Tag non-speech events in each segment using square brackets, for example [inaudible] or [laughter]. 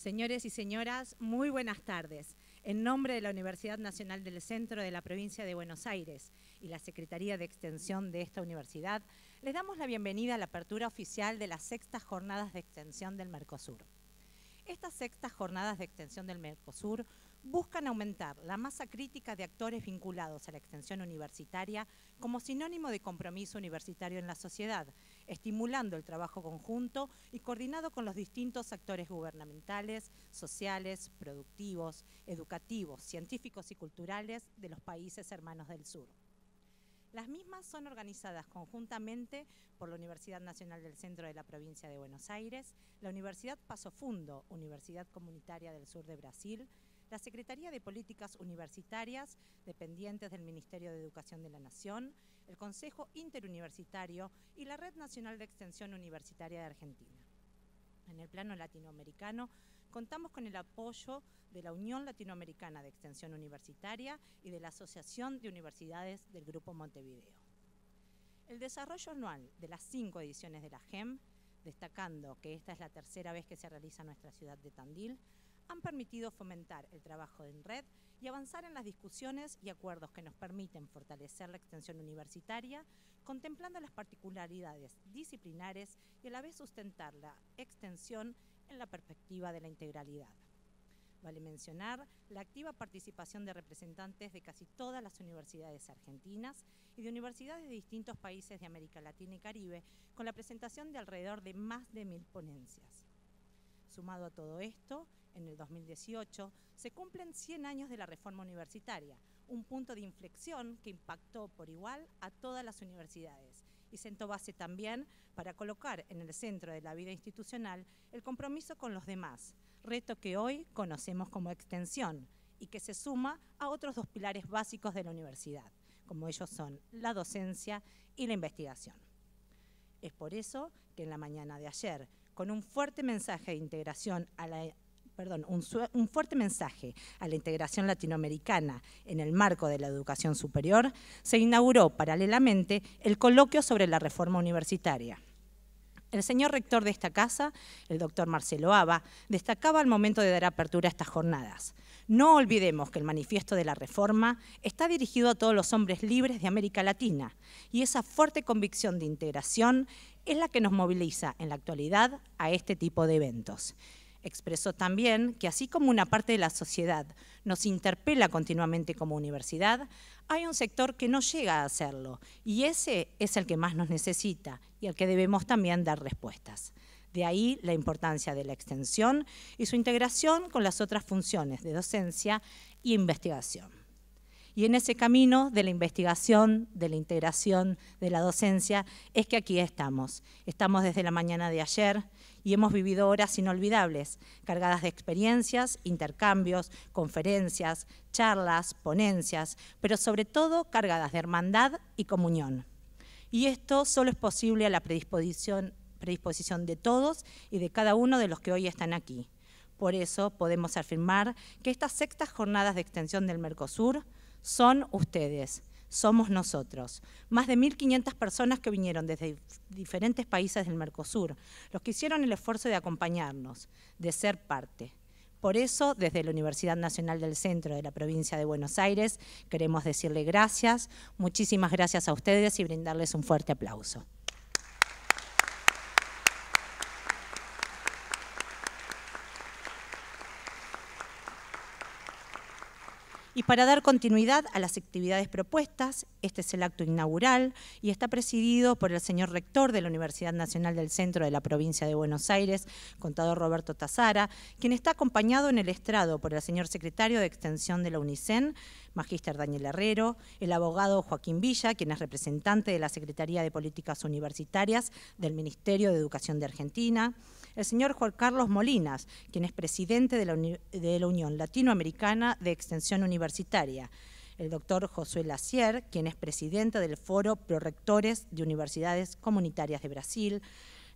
Señores y señoras, muy buenas tardes. En nombre de la Universidad Nacional del Centro de la Provincia de Buenos Aires y la Secretaría de Extensión de esta universidad, les damos la bienvenida a la apertura oficial de las sextas jornadas de extensión del Mercosur. Estas sextas jornadas de extensión del Mercosur buscan aumentar la masa crítica de actores vinculados a la extensión universitaria como sinónimo de compromiso universitario en la sociedad estimulando el trabajo conjunto y coordinado con los distintos actores gubernamentales, sociales, productivos, educativos, científicos y culturales de los países hermanos del sur. Las mismas son organizadas conjuntamente por la Universidad Nacional del Centro de la Provincia de Buenos Aires, la Universidad Paso Fundo, Universidad Comunitaria del Sur de Brasil, la Secretaría de Políticas Universitarias, dependientes del Ministerio de Educación de la Nación, el Consejo Interuniversitario y la Red Nacional de Extensión Universitaria de Argentina. En el plano latinoamericano, contamos con el apoyo de la Unión Latinoamericana de Extensión Universitaria y de la Asociación de Universidades del Grupo Montevideo. El desarrollo anual de las cinco ediciones de la GEM, destacando que esta es la tercera vez que se realiza en nuestra ciudad de Tandil, han permitido fomentar el trabajo en red y avanzar en las discusiones y acuerdos que nos permiten fortalecer la extensión universitaria, contemplando las particularidades disciplinares y a la vez sustentar la extensión en la perspectiva de la integralidad. Vale mencionar la activa participación de representantes de casi todas las universidades argentinas y de universidades de distintos países de América Latina y Caribe, con la presentación de alrededor de más de mil ponencias. Sumado a todo esto, en el 2018 se cumplen 100 años de la reforma universitaria, un punto de inflexión que impactó por igual a todas las universidades y sentó base también para colocar en el centro de la vida institucional el compromiso con los demás, reto que hoy conocemos como extensión y que se suma a otros dos pilares básicos de la universidad, como ellos son la docencia y la investigación. Es por eso que en la mañana de ayer con un fuerte mensaje de integración a la perdón, un, fuerte mensaje a la integración latinoamericana en el marco de la educación superior, se inauguró paralelamente el coloquio sobre la reforma universitaria. El señor rector de esta casa, el doctor Marcelo Aba, destacaba al momento de dar apertura a estas jornadas. No olvidemos que el manifiesto de la reforma está dirigido a todos los hombres libres de América Latina y esa fuerte convicción de integración es la que nos moviliza en la actualidad a este tipo de eventos. Expresó también que así como una parte de la sociedad nos interpela continuamente como universidad, hay un sector que no llega a hacerlo y ese es el que más nos necesita y al que debemos también dar respuestas. De ahí la importancia de la extensión y su integración con las otras funciones de docencia e investigación. Y en ese camino de la investigación, de la integración, de la docencia, es que aquí estamos. Estamos desde la mañana de ayer y hemos vivido horas inolvidables, cargadas de experiencias, intercambios, conferencias, charlas, ponencias, pero sobre todo cargadas de hermandad y comunión. Y esto solo es posible a la predisposición, de todos y de cada uno de los que hoy están aquí. Por eso podemos afirmar que estas sextas jornadas de extensión del Mercosur son ustedes, somos nosotros. Más de 1.500 personas que vinieron desde diferentes países del Mercosur, los que hicieron el esfuerzo de acompañarnos, de ser parte. Por eso, desde la Universidad Nacional del Centro de la provincia de Buenos Aires, queremos decirle gracias, muchísimas gracias a ustedes y brindarles un fuerte aplauso. Y para dar continuidad a las actividades propuestas, este es el acto inaugural y está presidido por el señor rector de la Universidad Nacional del Centro de la Provincia de Buenos Aires, contador Roberto Tazara, quien está acompañado en el estrado por el señor secretario de Extensión de la UNICEN, magíster Daniel Herrero, el abogado Joaquín Villa, quien es representante de la Secretaría de Políticas Universitarias del Ministerio de Educación de Argentina, el señor Juan Carlos Molinas, quien es presidente de la, Unión Latinoamericana de Extensión Universitaria, el doctor Josué Lacier, quien es presidente del Foro Prorectores de Universidades Comunitarias de Brasil,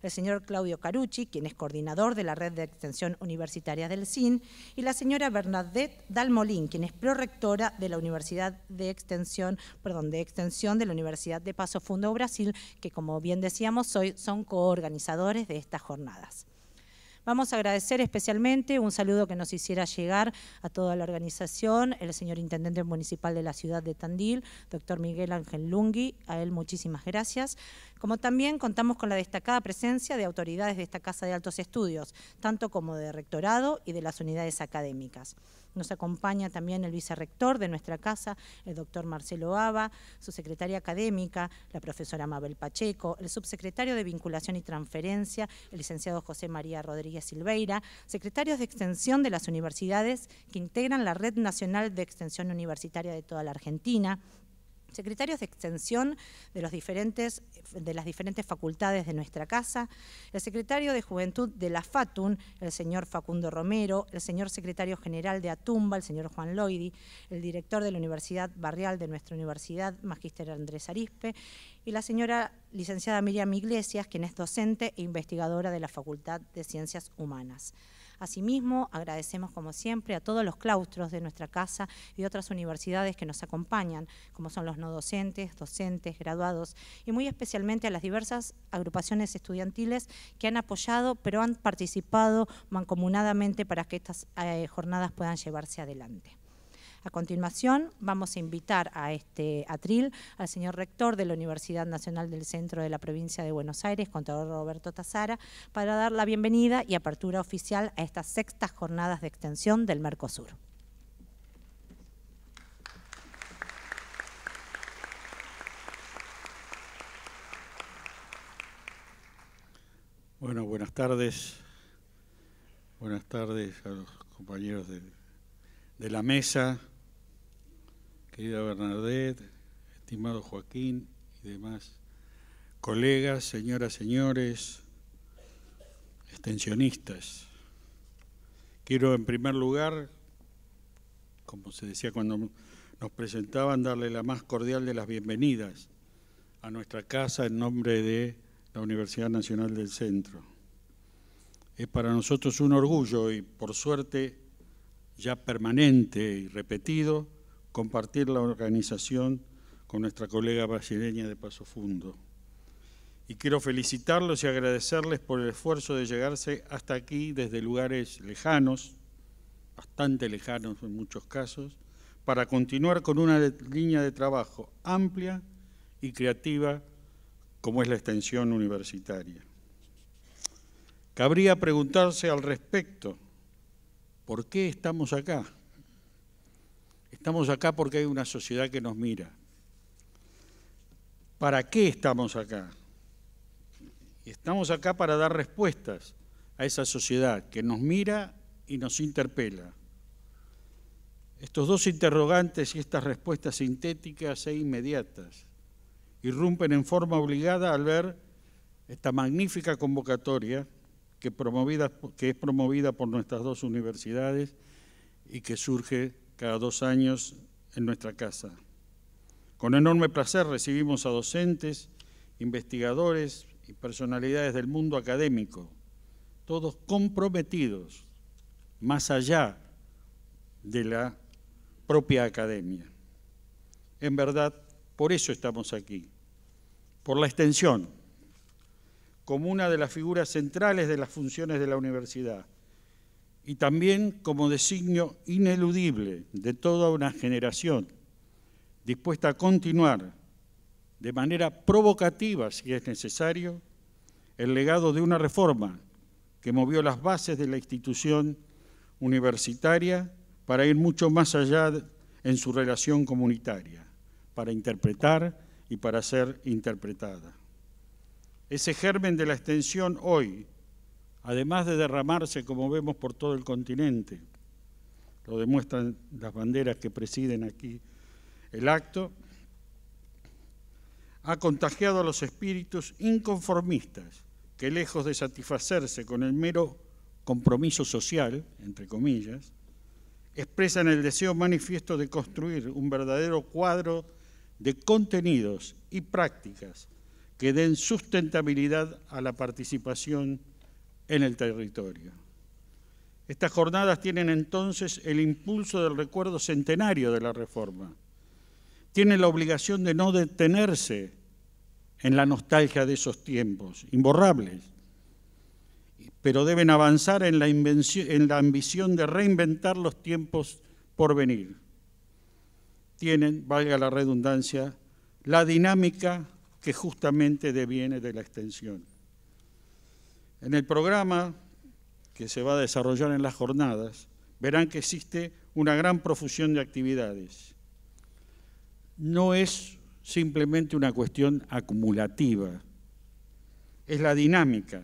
el señor Claudio Carucci, quien es coordinador de la Red de Extensión Universitaria del SIN, y la señora Bernadette Dalmolín, quien es prorectora de la Universidad de Extensión, perdón, de Extensión de la Universidad de Paso Fundo Brasil, que como bien decíamos hoy son coorganizadores de estas jornadas. Vamos a agradecer especialmente un saludo que nos hiciera llegar a toda la organización, el señor Intendente Municipal de la Ciudad de Tandil, doctor Miguel Ángel Lungui, a él muchísimas gracias como también contamos con la destacada presencia de autoridades de esta Casa de Altos Estudios, tanto como de rectorado y de las unidades académicas. Nos acompaña también el vicerrector de nuestra casa, el doctor Marcelo Aba, su secretaria académica, la profesora Mabel Pacheco, el subsecretario de Vinculación y Transferencia, el licenciado José María Rodríguez Silveira, secretarios de Extensión de las universidades que integran la Red Nacional de Extensión Universitaria de toda la Argentina, secretarios de extensión de, de las diferentes facultades de nuestra casa, el secretario de Juventud de la FATUN, el señor Facundo Romero, el señor secretario general de Atumba, el señor Juan Loidi, el director de la Universidad Barrial de nuestra universidad, Magíster Andrés Arispe, y la señora licenciada Miriam Iglesias, quien es docente e investigadora de la Facultad de Ciencias Humanas. Asimismo, agradecemos como siempre a todos los claustros de nuestra casa y otras universidades que nos acompañan, como son los no docentes, docentes, graduados y muy especialmente a las diversas agrupaciones estudiantiles que han apoyado pero han participado mancomunadamente para que estas eh, jornadas puedan llevarse adelante. A continuación vamos a invitar a este atril al señor rector de la Universidad Nacional del Centro de la Provincia de Buenos Aires, contador Roberto Tazara, para dar la bienvenida y apertura oficial a estas sextas jornadas de extensión del Mercosur. Bueno, buenas tardes. Buenas tardes a los compañeros de, de la mesa, querida Bernadette, estimado Joaquín y demás colegas, señoras, señores, extensionistas. Quiero en primer lugar, como se decía cuando nos presentaban, darle la más cordial de las bienvenidas a nuestra casa en nombre de la Universidad Nacional del Centro. Es para nosotros un orgullo y por suerte ya permanente y repetido compartir la organización con nuestra colega brasileña de Paso Fundo. Y quiero felicitarlos y agradecerles por el esfuerzo de llegarse hasta aquí desde lugares lejanos, bastante lejanos en muchos casos, para continuar con una línea de trabajo amplia y creativa como es la extensión universitaria. Cabría preguntarse al respecto, ¿por qué estamos acá? Estamos acá porque hay una sociedad que nos mira. ¿Para qué estamos acá? Estamos acá para dar respuestas a esa sociedad que nos mira y nos interpela. Estos dos interrogantes y estas respuestas sintéticas e inmediatas irrumpen en forma obligada al ver esta magnífica convocatoria que, promovida, que es promovida por nuestras dos universidades y que surge cada dos años en nuestra casa. Con enorme placer recibimos a docentes, investigadores y personalidades del mundo académico, todos comprometidos más allá de la propia academia. En verdad, por eso estamos aquí, por la extensión, como una de las figuras centrales de las funciones de la universidad, y también como designio ineludible de toda una generación dispuesta a continuar de manera provocativa, si es necesario, el legado de una reforma que movió las bases de la institución universitaria para ir mucho más allá en su relación comunitaria, para interpretar y para ser interpretada. Ese germen de la extensión hoy además de derramarse como vemos por todo el continente. Lo demuestran las banderas que presiden aquí el acto. Ha contagiado a los espíritus inconformistas que lejos de satisfacerse con el mero compromiso social, entre comillas, expresan el deseo manifiesto de construir un verdadero cuadro de contenidos y prácticas que den sustentabilidad a la participación en el territorio. Estas jornadas tienen entonces el impulso del recuerdo centenario de la reforma. Tienen la obligación de no detenerse en la nostalgia de esos tiempos, imborrables, pero deben avanzar en la, en la ambición de reinventar los tiempos por venir. Tienen, valga la redundancia, la dinámica que justamente deviene de la extensión. En el programa que se va a desarrollar en las jornadas, verán que existe una gran profusión de actividades. No es simplemente una cuestión acumulativa, es la dinámica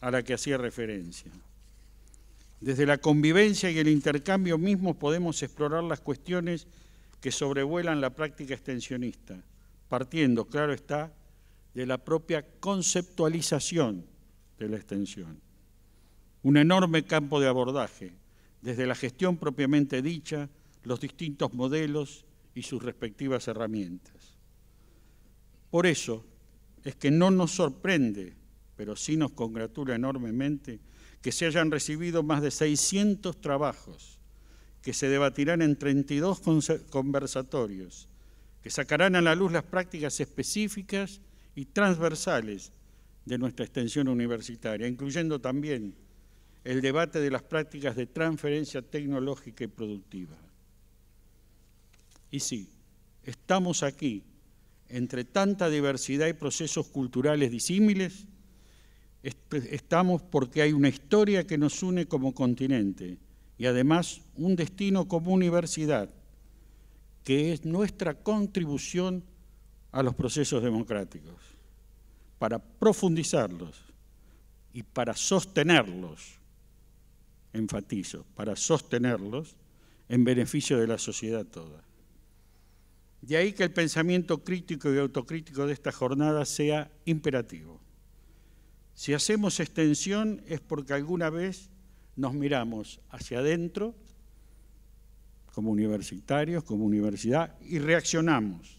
a la que hacía referencia. Desde la convivencia y el intercambio mismo podemos explorar las cuestiones que sobrevuelan la práctica extensionista, partiendo, claro está, de la propia conceptualización de la extensión. Un enorme campo de abordaje, desde la gestión propiamente dicha, los distintos modelos y sus respectivas herramientas. Por eso es que no nos sorprende, pero sí nos congratula enormemente, que se hayan recibido más de 600 trabajos, que se debatirán en 32 conversatorios, que sacarán a la luz las prácticas específicas y transversales de nuestra extensión universitaria, incluyendo también el debate de las prácticas de transferencia tecnológica y productiva. Y sí, estamos aquí, entre tanta diversidad y procesos culturales disímiles, estamos porque hay una historia que nos une como continente y además un destino como universidad, que es nuestra contribución a los procesos democráticos para profundizarlos y para sostenerlos, enfatizo, para sostenerlos en beneficio de la sociedad toda. De ahí que el pensamiento crítico y autocrítico de esta jornada sea imperativo. Si hacemos extensión es porque alguna vez nos miramos hacia adentro, como universitarios, como universidad, y reaccionamos.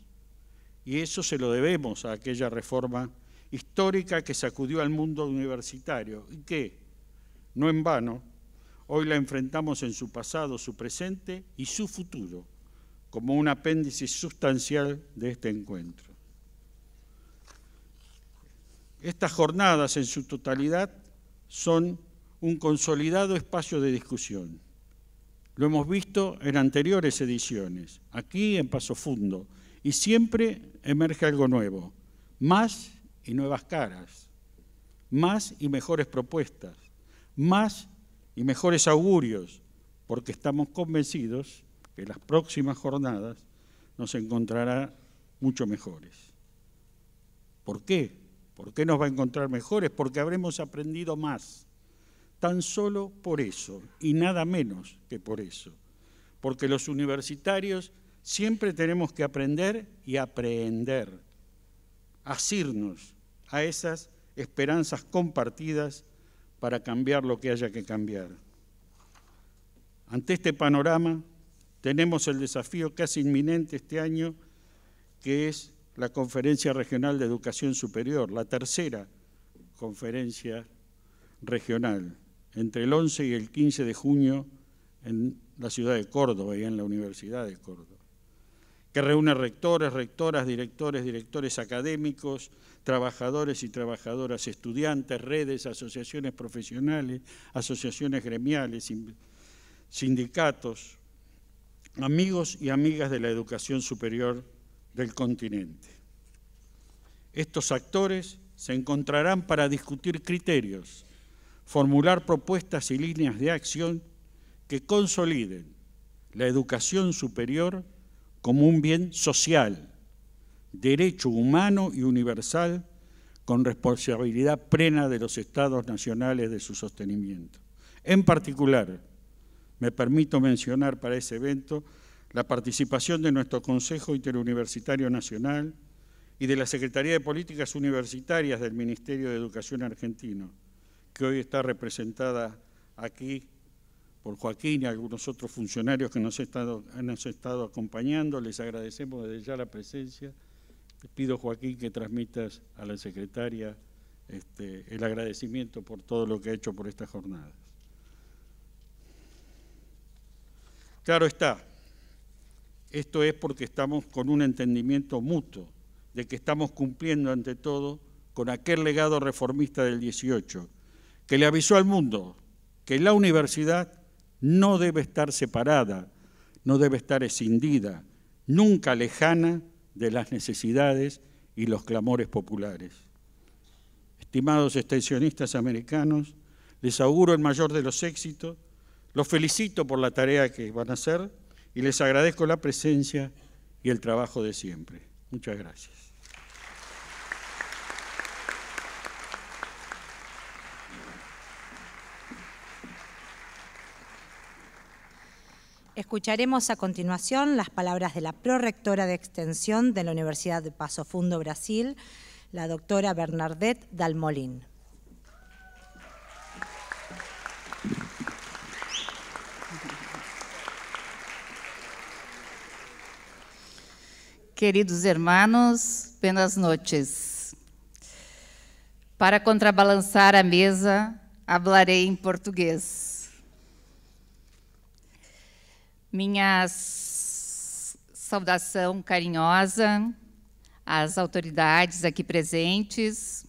Y eso se lo debemos a aquella reforma histórica que sacudió al mundo universitario y que, no en vano, hoy la enfrentamos en su pasado, su presente y su futuro, como un apéndice sustancial de este encuentro. Estas jornadas en su totalidad son un consolidado espacio de discusión. Lo hemos visto en anteriores ediciones, aquí en Paso Fundo, y siempre emerge algo nuevo, más y nuevas caras, más y mejores propuestas, más y mejores augurios, porque estamos convencidos que las próximas jornadas nos encontrará mucho mejores. ¿Por qué? ¿Por qué nos va a encontrar mejores? Porque habremos aprendido más. Tan solo por eso, y nada menos que por eso. Porque los universitarios siempre tenemos que aprender y aprender, asirnos a esas esperanzas compartidas para cambiar lo que haya que cambiar. Ante este panorama tenemos el desafío casi inminente este año que es la Conferencia Regional de Educación Superior, la tercera conferencia regional, entre el 11 y el 15 de junio en la ciudad de Córdoba y en la Universidad de Córdoba, que reúne rectores, rectoras, directores, directores académicos, trabajadores y trabajadoras, estudiantes, redes, asociaciones profesionales, asociaciones gremiales, sindicatos, amigos y amigas de la educación superior del continente. Estos actores se encontrarán para discutir criterios, formular propuestas y líneas de acción que consoliden la educación superior como un bien social derecho humano y universal con responsabilidad plena de los estados nacionales de su sostenimiento. En particular, me permito mencionar para ese evento la participación de nuestro Consejo Interuniversitario Nacional y de la Secretaría de Políticas Universitarias del Ministerio de Educación argentino, que hoy está representada aquí por Joaquín y algunos otros funcionarios que nos han estado, acompañando. Les agradecemos desde ya la presencia te pido, Joaquín, que transmitas a la secretaria este, el agradecimiento por todo lo que ha hecho por esta jornada. Claro está, esto es porque estamos con un entendimiento mutuo de que estamos cumpliendo ante todo con aquel legado reformista del 18, que le avisó al mundo que la universidad no debe estar separada, no debe estar escindida, nunca lejana de las necesidades y los clamores populares. Estimados extensionistas americanos, les auguro el mayor de los éxitos, los felicito por la tarea que van a hacer y les agradezco la presencia y el trabajo de siempre. Muchas gracias. Escucharemos a continuación las palabras de la prorectora de Extensión de la Universidad de Paso Fundo, Brasil, la doctora Bernadette Dalmolín. Queridos hermanos, buenas noches. Para contrabalançar a mesa, hablaré em português. Minha saudação carinhosa às autoridades aqui presentes,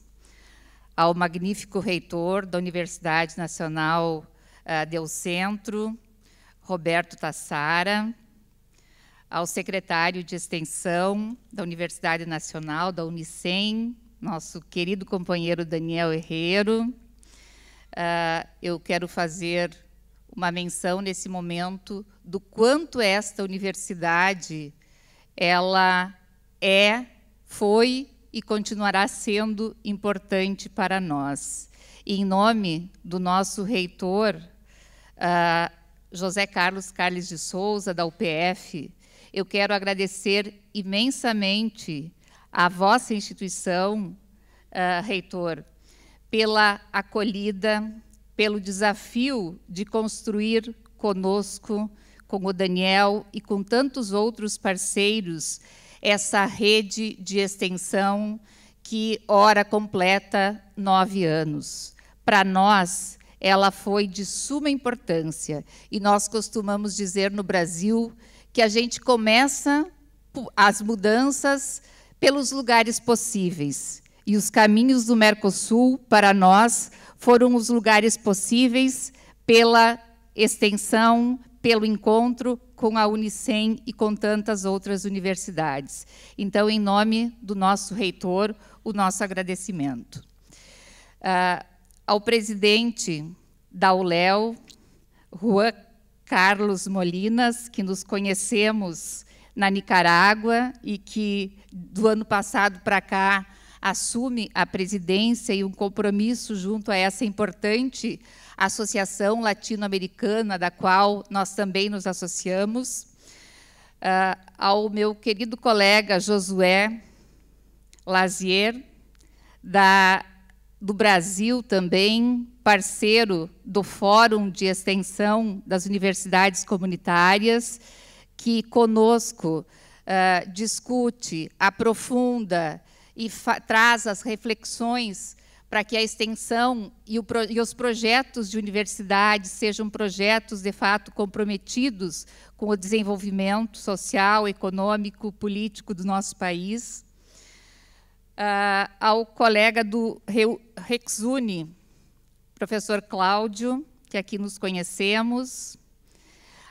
ao magnífico reitor da Universidade Nacional ah, Del Centro, Roberto Tassara, ao secretário de Extensão da Universidade Nacional, da Unicem, nosso querido companheiro Daniel Herrero. Ah, eu quero fazer uma menção nesse momento do quanto esta universidade ela é, foi e continuará sendo importante para nós. E em nome do nosso reitor, uh, José Carlos Carles de Souza, da UPF, eu quero agradecer imensamente à vossa instituição, uh, reitor, pela acolhida, pelo desafio de construir conosco, com o Daniel e com tantos outros parceiros, essa rede de extensão que ora completa nove anos. Para nós, ela foi de suma importância e nós costumamos dizer no Brasil que a gente começa as mudanças pelos lugares possíveis. E os caminhos do Mercosul, para nós, foram os lugares possíveis pela extensão, pelo encontro com a Unicem e com tantas outras universidades. Então, em nome do nosso reitor, o nosso agradecimento. Uh, ao presidente da ULEL, Juan Carlos Molinas, que nos conhecemos na Nicarágua e que, do ano passado para cá, assume a presidência e um compromisso junto a essa importante associação latino-americana, da qual nós também nos associamos, uh, ao meu querido colega Josué Lazier, da, do Brasil também, parceiro do Fórum de Extensão das Universidades Comunitárias, que conosco uh, discute, aprofunda, e traz as reflexões para que a extensão e, o, e, os projetos de universidade sejam projetos de fato comprometidos com o desenvolvimento social, econômico, político do nosso país. Uh, ao colega do Rexune, professor Cláudio, que aqui nos conhecemos,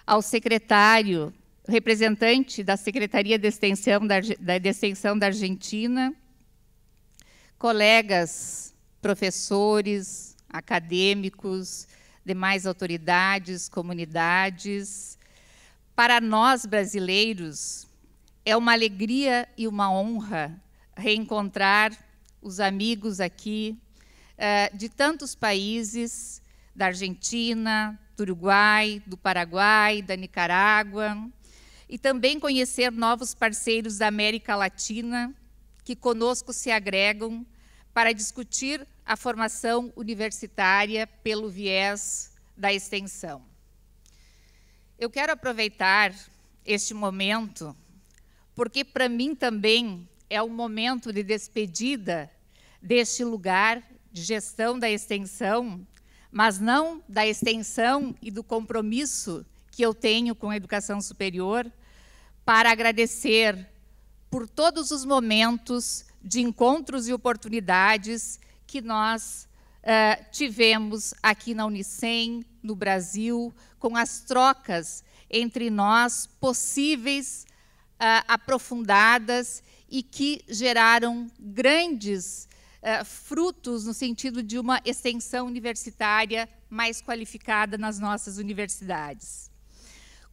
ao secretário, representante da Secretaria de Extensão da, da, de Extensão da Argentina, colegas professores, acadêmicos, demais autoridades, comunidades. Para nós brasileiros, é uma alegria e uma honra reencontrar os amigos aqui eh, de tantos países, da Argentina, do Uruguai, do Paraguai, da Nicarágua, e também conhecer novos parceiros da América Latina que conosco se agregam para discutir a formação universitária pelo viés da extensão. Eu quero aproveitar este momento, porque para mim também é um momento de despedida deste lugar de gestão da extensão, mas não da extensão e do compromisso que eu tenho com a educação superior, para agradecer por todos os momentos de encontros e oportunidades que nós uh, tivemos aqui na Unicem, no Brasil, com as trocas entre nós possíveis, uh, aprofundadas e que geraram grandes uh, frutos no sentido de uma extensão universitária mais qualificada nas nossas universidades.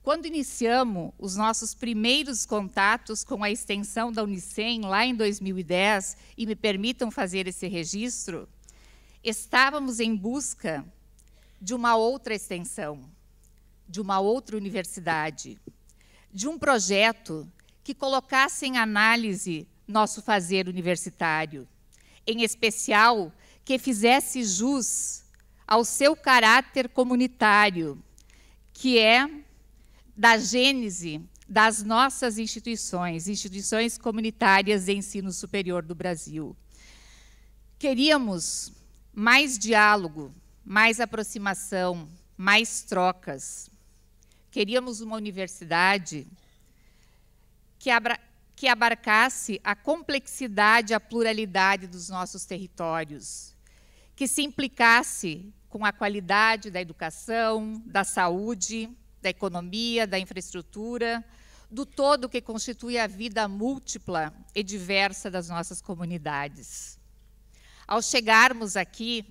Quando iniciamos os nossos primeiros contatos com a extensão da Unicem, lá em 2010, e me permitam fazer esse registro, estávamos em busca de uma outra extensão, de uma outra universidade, de um projeto que colocasse em análise nosso fazer universitário, em especial que fizesse jus ao seu caráter comunitário, que é da gênese das nossas instituições, instituições comunitárias de ensino superior do Brasil. Queríamos mais diálogo, mais aproximação, mais trocas. Queríamos uma universidade que, abra, que abarcasse a complexidade, a pluralidade dos nossos territórios, que se implicasse com a qualidade da educação, da saúde, da economia, da infraestrutura, do todo que constitui a vida múltipla e diversa das nossas comunidades. Ao chegarmos aqui,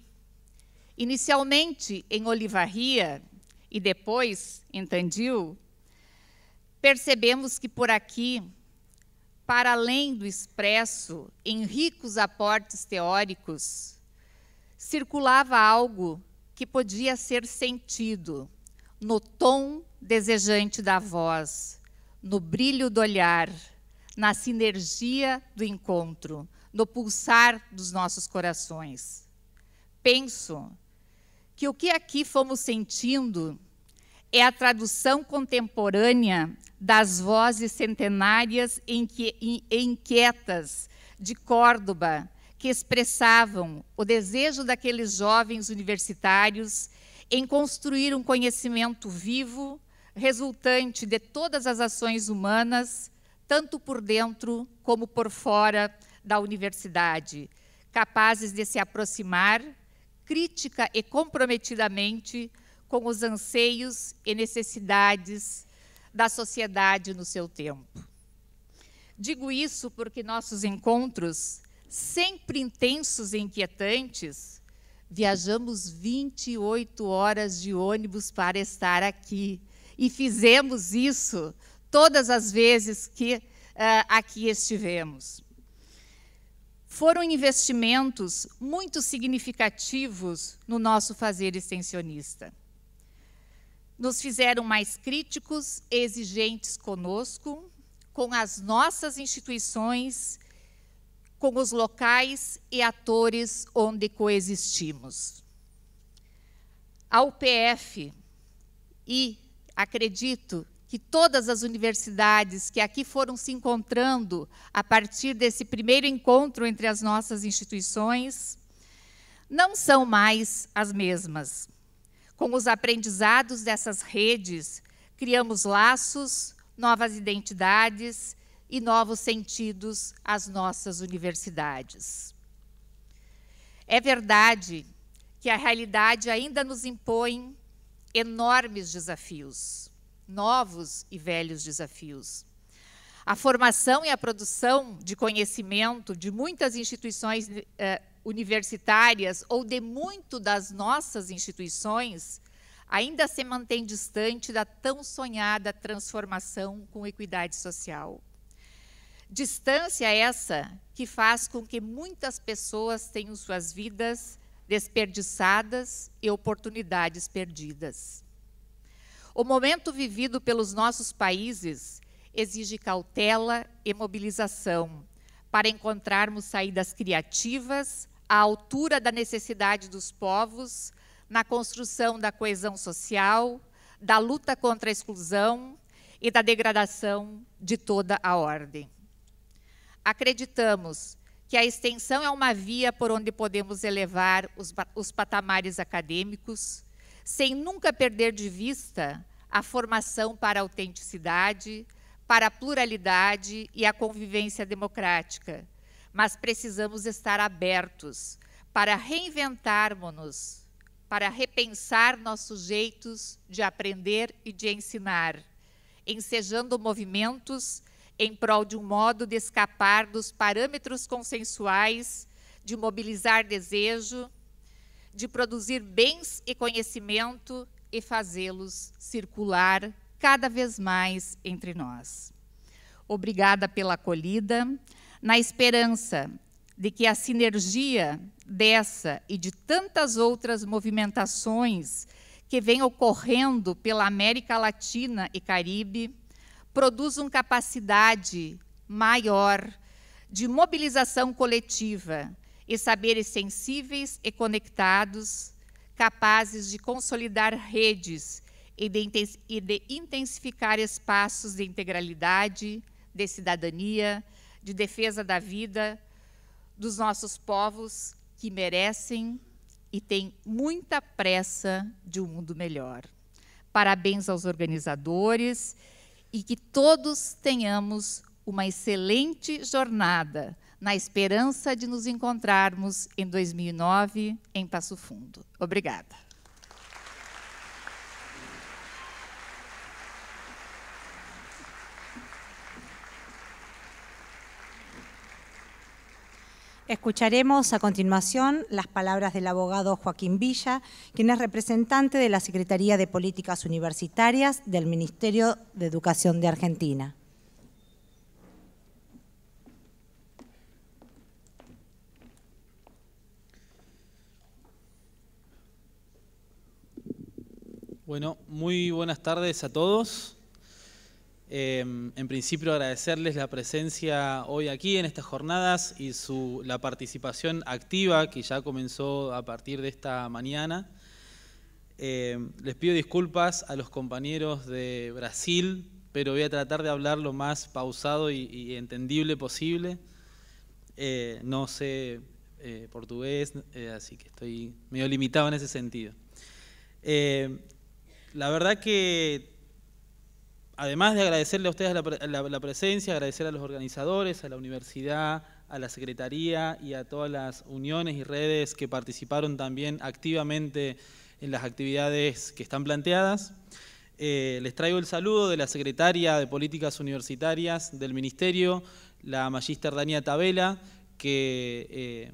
inicialmente em Olivarria e depois em Tandil, percebemos que por aqui, para além do expresso em ricos aportes teóricos, circulava algo que podia ser sentido no tom desejante da voz, no brilho do olhar, na sinergia do encontro, no pulsar dos nossos corações. Penso que o que aqui fomos sentindo é a tradução contemporânea das vozes centenárias e inquietas de Córdoba, que expressavam o desejo daqueles jovens universitários em construir um conhecimento vivo, resultante de todas as ações humanas, tanto por dentro como por fora da universidade, capazes de se aproximar crítica e comprometidamente com os anseios e necessidades da sociedade no seu tempo. Digo isso porque nossos encontros, sempre intensos e inquietantes, Viajamos 28 horas de ônibus para estar aqui. E fizemos isso todas as vezes que uh, aqui estivemos. Foram investimentos muito significativos no nosso fazer extensionista. Nos fizeram mais críticos, exigentes conosco, com as nossas instituições com os locais e atores onde coexistimos. A UPF e acredito que todas as universidades que aqui foram se encontrando a partir desse primeiro encontro entre as nossas instituições não são mais as mesmas. Com os aprendizados dessas redes, criamos laços, novas identidades e novos sentidos às nossas universidades. É verdade que a realidade ainda nos impõe enormes desafios, novos e velhos desafios. A formação e a produção de conhecimento de muitas instituições eh, universitárias ou de muito das nossas instituições ainda se mantém distante da tão sonhada transformação com equidade social. Distância essa que faz com que muitas pessoas tenham suas vidas desperdiçadas e oportunidades perdidas. O momento vivido pelos nossos países exige cautela e mobilização para encontrarmos saídas criativas à altura da necessidade dos povos na construção da coesão social, da luta contra a exclusão e da degradação de toda a ordem. Acreditamos que a extensão é uma via por onde podemos elevar os, os patamares acadêmicos, sem nunca perder de vista a formação para a autenticidade, para a pluralidade e a convivência democrática. Mas precisamos estar abertos para reinventarmos-nos, para repensar nossos jeitos de aprender e de ensinar, ensejando movimentos em prol de um modo de escapar dos parâmetros consensuais, de mobilizar desejo, de produzir bens e conhecimento e fazê-los circular cada vez mais entre nós. Obrigada pela acolhida, na esperança de que a sinergia dessa e de tantas outras movimentações que vem ocorrendo pela América Latina e Caribe produzam capacidade maior de mobilização coletiva e saberes sensíveis e conectados, capazes de consolidar redes e de intensificar espaços de integralidade, de cidadania, de defesa da vida dos nossos povos que merecem e têm muita pressa de um mundo melhor. Parabéns aos organizadores e que todos tenhamos uma excelente jornada na esperança de nos encontrarmos em 2009 em Passo Fundo. Obrigada. Escucharemos a continuación las palabras del abogado Joaquín Villa, quien es representante de la Secretaría de Políticas Universitarias del Ministerio de Educación de Argentina. Bueno, muy buenas tardes a todos. Em, en principio agradecerles la presencia hoy aquí en estas jornadas y la participación activa que ya comenzó a partir de esta mañana. Em, les pido disculpas a los compañeros de Brasil, pero voy a tratar de hablar lo más pausado y, entendible posible. Eh, no sé eh, portugués, eh, así que estoy medio limitado en ese sentido. Em, la verdad que además de agradecerle a ustedes la, presencia, agradecer a los organizadores, a la universidad, a la Secretaría y a todas las uniones y redes que participaron también activamente en las actividades que están planteadas. Eh, les traigo el saludo de la Secretaria de Políticas Universitarias del Ministerio, la Magíster Dania Tabela, que eh,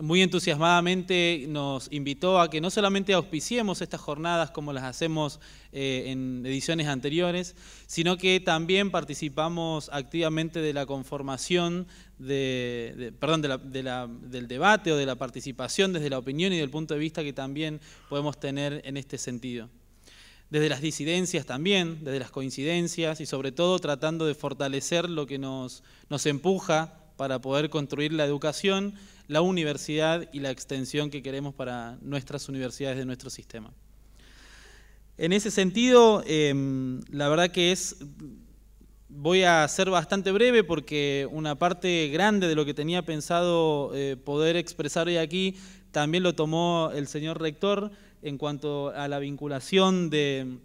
muy entusiasmadamente nos invitó a que no solamente auspiciemos estas jornadas como las hacemos eh, en ediciones anteriores, sino que también participamos activamente de la conformación, perdón, del debate o de la participación desde la opinión y del punto de vista que también podemos tener en este sentido. Desde las disidencias también, desde las coincidencias y sobre todo tratando de fortalecer lo que nos empuja para poder construir la educación, la universidad y la extensión que queremos para nuestras universidades de nuestro sistema. En ese sentido, em, la verdad que es, voy a ser bastante breve porque una parte grande de lo que tenía pensado eh, poder expresar hoy aquí también lo tomó el señor rector en cuanto a la vinculación de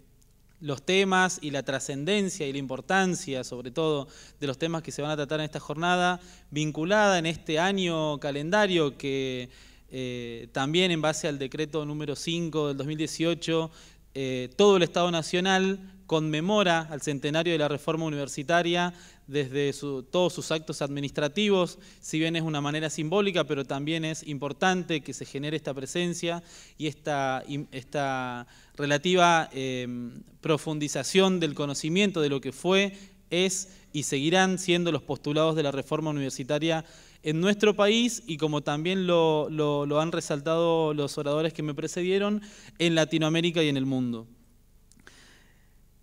los temas y la trascendencia y la importancia, sobre todo, de los temas que se van a tratar en esta jornada, vinculada en este año calendario que eh, también en base al decreto número 5 del 2018, eh, todo el Estado Nacional conmemora al centenario de la reforma universitaria desde todos sus actos administrativos, si bien es una manera simbólica, pero también es importante que se genere esta presencia y esta, relativa em, profundización del conocimiento de lo que fue, es y seguirán siendo los postulados de la reforma universitaria en nuestro país y como también lo han resaltado los oradores que me precedieron, en Latinoamérica y en el mundo.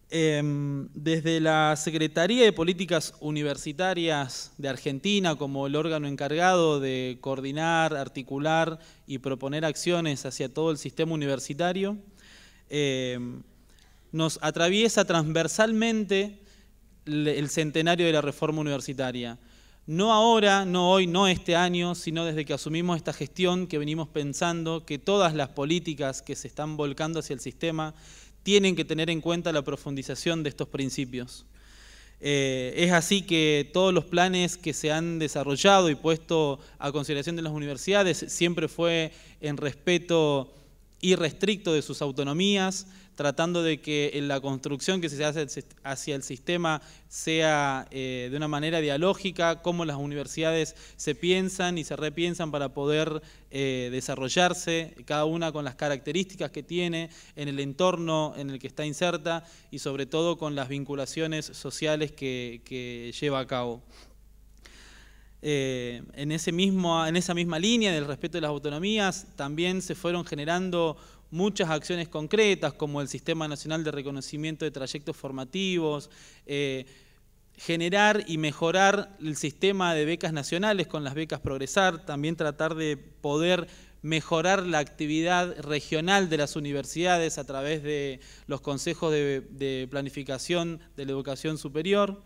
Em, desde la Secretaría de Políticas Universitarias de Argentina, como el órgano encargado de coordinar, articular y proponer acciones hacia todo el sistema universitario, em, nos atraviesa transversalmente el centenario de la reforma universitaria. No ahora, no hoy, no este año, sino desde que asumimos esta gestión que venimos pensando que todas las políticas que se están volcando hacia el sistema tienen que tener en cuenta la profundización de estos principios. Eh, es así que todos los planes que se han desarrollado y puesto a consideración de las universidades siempre fue en respeto irrestricto de sus autonomías, tratando de que eh, la construcción que se hace hacia el sistema sea eh, de una manera dialógica, cómo las universidades se piensan y se repiensan para poder eh, desarrollarse, cada una con las características que tiene, en el entorno en el que está inserta y sobre todo con las vinculaciones sociales que, lleva a cabo. en, ese mismo, en esa misma línea del respeto de las autonomías también se fueron generando muchas acciones concretas, como el Sistema Nacional de Reconocimiento de Trayectos Formativos, eh, generar y mejorar el sistema de becas nacionales con las becas Progresar, también tratar de poder mejorar la actividad regional de las universidades a través de los consejos de, de planificación de la educación superior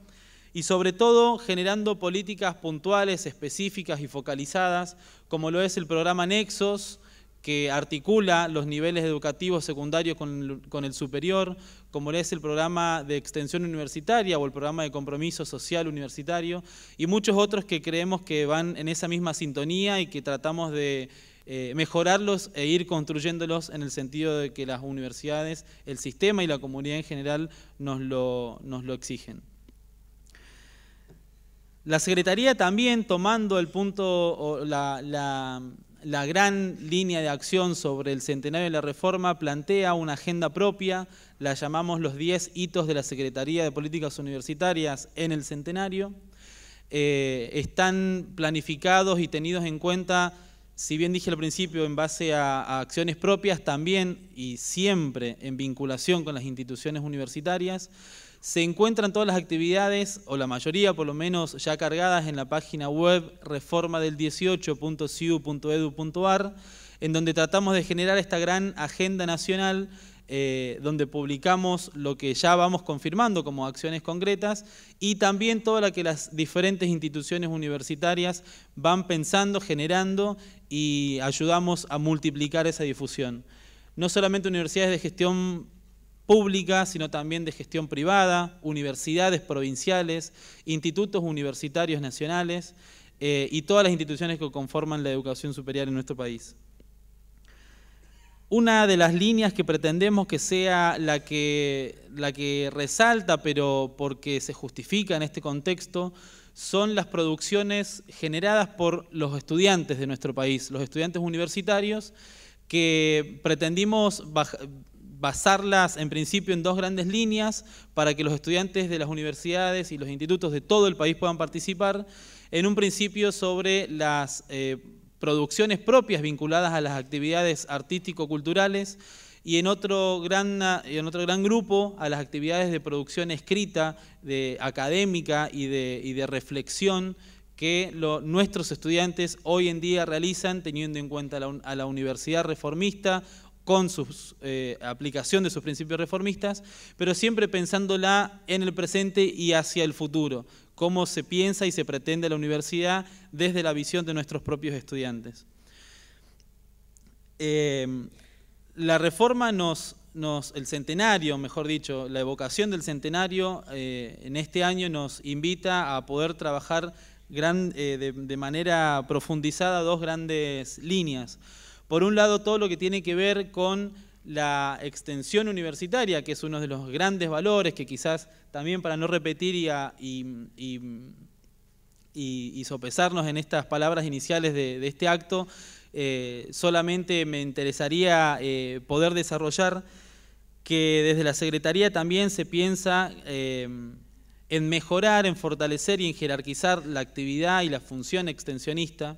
y sobre todo generando políticas puntuales, específicas y focalizadas, como lo es el programa Nexos, que articula los niveles educativos secundarios con, el superior, como es el programa de extensión universitaria o el programa de compromiso social universitario, y muchos otros que creemos que van en esa misma sintonía y que tratamos de eh, mejorarlos e ir construyéndolos en el sentido de que las universidades, el sistema y la comunidad en general nos lo, nos lo exigen. La Secretaría también tomando el punto, o la la gran línea de acción sobre el centenario de la reforma plantea una agenda propia, la llamamos los 10 hitos de la Secretaría de Políticas Universitarias en el centenario. Eh, están planificados y tenidos en cuenta, si bien dije al principio, en base a acciones propias, también y siempre en vinculación con las instituciones universitarias se encuentran todas las actividades, o la mayoría por lo menos, ya cargadas en la página web reformadel 18cueduar en donde tratamos de generar esta gran agenda nacional eh, donde publicamos lo que ya vamos confirmando como acciones concretas y también toda la que las diferentes instituciones universitarias van pensando, generando y ayudamos a multiplicar esa difusión. No solamente universidades de gestión pública, sino también de gestión privada, universidades provinciales, institutos universitarios nacionales eh, y todas las instituciones que conforman la educación superior en nuestro país. Una de las líneas que pretendemos que sea la que, la que resalta, pero porque se justifica en este contexto, son las producciones generadas por los estudiantes de nuestro país, los estudiantes universitarios, que pretendimos basarlas en principio en dos grandes líneas para que los estudiantes de las universidades y los institutos de todo el país puedan participar, en un principio sobre las eh, producciones propias vinculadas a las actividades artístico-culturales y en otro, gran, en otro gran grupo a las actividades de producción escrita, de académica y de, de reflexión que nuestros estudiantes hoy en día realizan teniendo en cuenta a la universidad reformista con su eh, aplicación de sus principios reformistas, pero siempre pensándola en el presente y hacia el futuro, cómo se piensa y se pretende la universidad desde la visión de nuestros propios estudiantes. Em, la reforma nos, el centenario, mejor dicho, la evocación del centenario eh, en este año nos invita a poder trabajar eh, de manera profundizada dos grandes líneas. Por un lado, todo lo que tiene que ver con la extensión universitaria, que es uno de los grandes valores que quizás también para no repetir y, y, sopesarnos en estas palabras iniciales de, este acto, eh, solamente me interesaría eh, poder desarrollar que desde la Secretaría también se piensa eh, en mejorar, en fortalecer y en jerarquizar la actividad y la función extensionista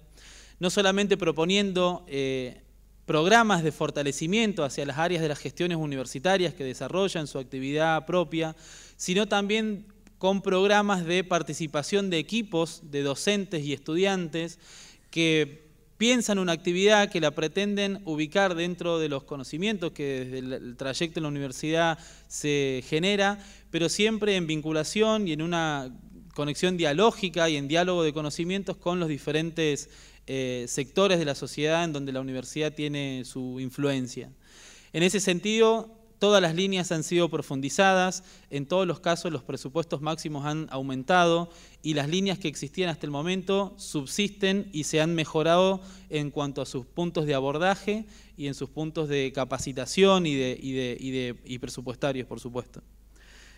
no solamente proponiendo eh, programas de fortalecimiento hacia las áreas de las gestiones universitarias que desarrollan su actividad propia, sino también con programas de participación de equipos de docentes y estudiantes que piensan una actividad que la pretenden ubicar dentro de los conocimientos que desde el trayecto en la universidad se genera, pero siempre en vinculación y en una conexión dialógica y en diálogo de conocimientos con los diferentes eh, sectores de la sociedad en donde la universidad tiene su influencia. En ese sentido, todas las líneas han sido profundizadas, en todos los casos los presupuestos máximos han aumentado y las líneas que existían hasta el momento subsisten y se han mejorado en cuanto a sus puntos de abordaje y en sus puntos de capacitación y, de, y presupuestarios, por supuesto.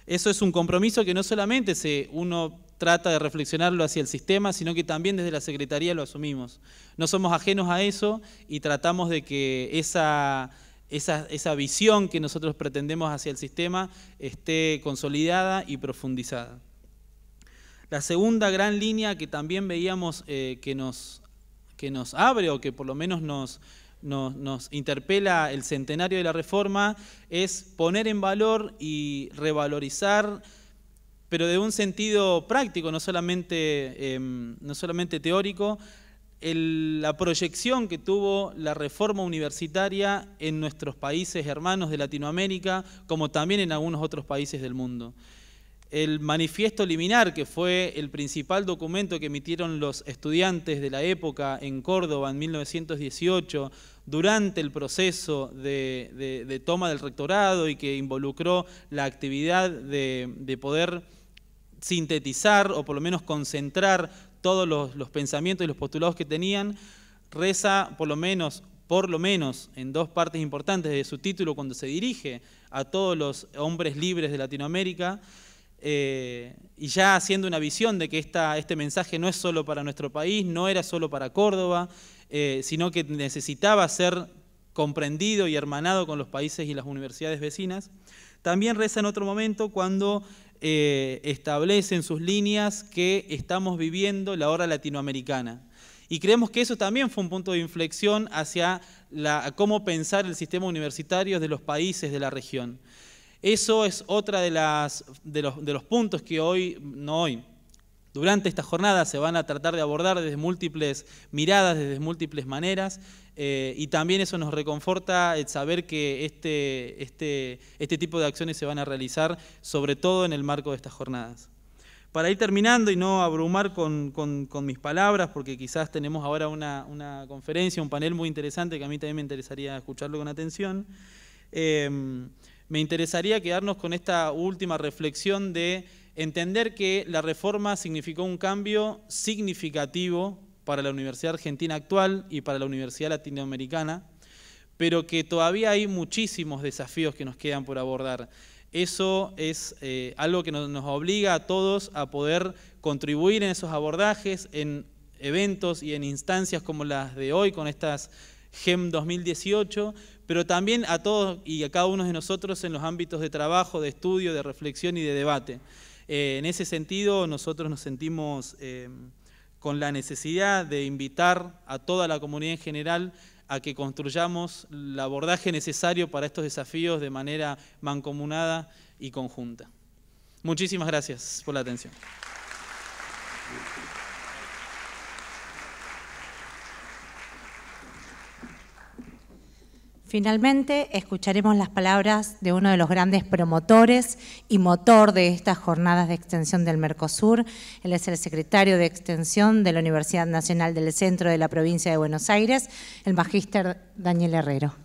Eso es un compromiso que no solamente se, uno trata de reflexionarlo hacia el sistema, sino que también desde la Secretaría lo asumimos. No somos ajenos a eso y tratamos de que esa, esa, visión que nosotros pretendemos hacia el sistema esté consolidada y profundizada. La segunda gran línea que también veíamos eh, que, nos, que nos abre o que por lo menos nos, nos, interpela el centenario de la Reforma es poner en valor y revalorizar, pero de un sentido práctico, no solamente, em, no solamente teórico, la proyección que tuvo la reforma universitaria en nuestros países hermanos de Latinoamérica, como también en algunos otros países del mundo el manifiesto liminar, que fue el principal documento que emitieron los estudiantes de la época en Córdoba en 1918, durante el proceso de, toma del rectorado y que involucró la actividad de, poder sintetizar o por lo menos concentrar todos los, los, pensamientos y los postulados que tenían, reza por lo menos por lo menos en dos partes importantes de su título cuando se dirige a todos los hombres libres de Latinoamérica, eh, y ya haciendo una visión de que este mensaje no es solo para nuestro país, no era solo para Córdoba, eh, sino que necesitaba ser comprendido y hermanado con los países y las universidades vecinas. También reza en otro momento cuando eh, establece en sus líneas que estamos viviendo la hora latinoamericana. Y creemos que eso también fue un punto de inflexión hacia cómo pensar el sistema universitario de los países de la región. Eso es otra de, las, de, los, de los puntos que hoy, no hoy, durante esta jornada se van a tratar de abordar desde múltiples miradas, desde múltiples maneras, eh, y también eso nos reconforta el saber que este, este, este tipo de acciones se van a realizar, sobre todo en el marco de estas jornadas. Para ir terminando y no abrumar con, mis palabras, porque quizás tenemos ahora una, conferencia, un panel muy interesante que a mí también me interesaría escucharlo con atención. Eh, me interesaría quedarnos con esta última reflexión de entender que la reforma significó un cambio significativo para la Universidad Argentina actual y para la Universidad Latinoamericana, pero que todavía hay muchísimos desafíos que nos quedan por abordar. Eso es eh, algo que nos, nos obliga a todos a poder contribuir en esos abordajes, en eventos y en instancias como las de hoy con estas GEM 2018, pero también a todos y a cada uno de nosotros en los ámbitos de trabajo, de estudio, de reflexión y de debate. Eh, en ese sentido, nosotros nos sentimos eh, con la necesidad de invitar a toda la comunidad en general a que construyamos el abordaje necesario para estos desafíos de manera mancomunada y conjunta. Muchísimas gracias por la atención. Finalmente, escucharemos las palabras de uno de los grandes promotores y motor de estas jornadas de extensión del Mercosur. Él es el secretario de extensión de la Universidad Nacional del Centro de la Provincia de Buenos Aires, el magíster Daniel Herrero.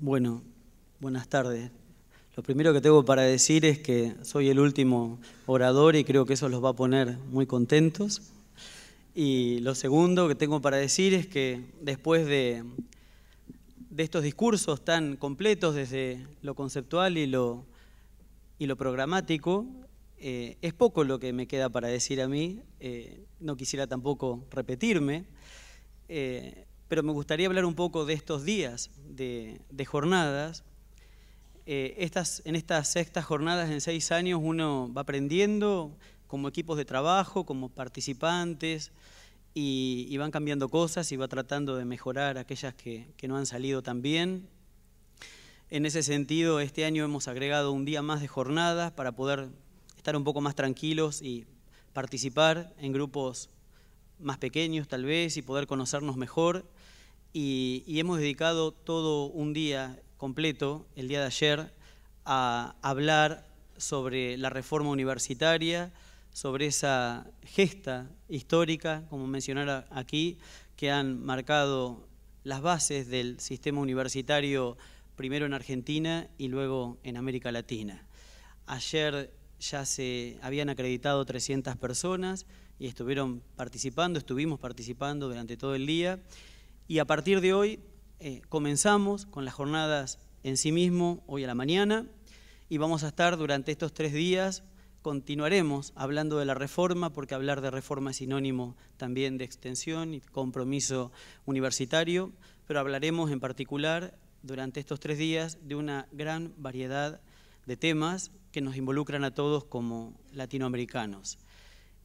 Bueno, buenas tardes. Lo primero que tengo para decir es que soy el último orador y creo que eso los va a poner muy contentos. Y lo segundo que tengo para decir es que después de, de estos discursos tan completos desde lo conceptual y lo, y lo programático, eh, es poco lo que me queda para decir a mí. Eh, no quisiera tampoco repetirme, eh, pero me gustaría hablar un poco de estos días de, de jornadas eh, estas, en estas sextas jornadas en seis años uno va aprendiendo como equipos de trabajo, como participantes, y, van cambiando cosas y va tratando de mejorar aquellas que, no han salido tan bien. En ese sentido, este año hemos agregado un día más de jornadas para poder estar un poco más tranquilos y participar en grupos más pequeños tal vez y poder conocernos mejor. y hemos dedicado todo un día completo el día de ayer a hablar sobre la reforma universitaria, sobre esa gesta histórica, como mencionar aquí, que han marcado las bases del sistema universitario primero en Argentina y luego en América Latina. Ayer ya se habían acreditado 300 personas y estuvieron participando, estuvimos participando durante todo el día y a partir de hoy eh, comenzamos con las jornadas en sí mismo hoy a la mañana y vamos a estar durante estos tres días, continuaremos hablando de la reforma, porque hablar de reforma es sinónimo también de extensión y compromiso universitario, pero hablaremos en particular durante estos tres días de una gran variedad de temas que nos involucran a todos como latinoamericanos.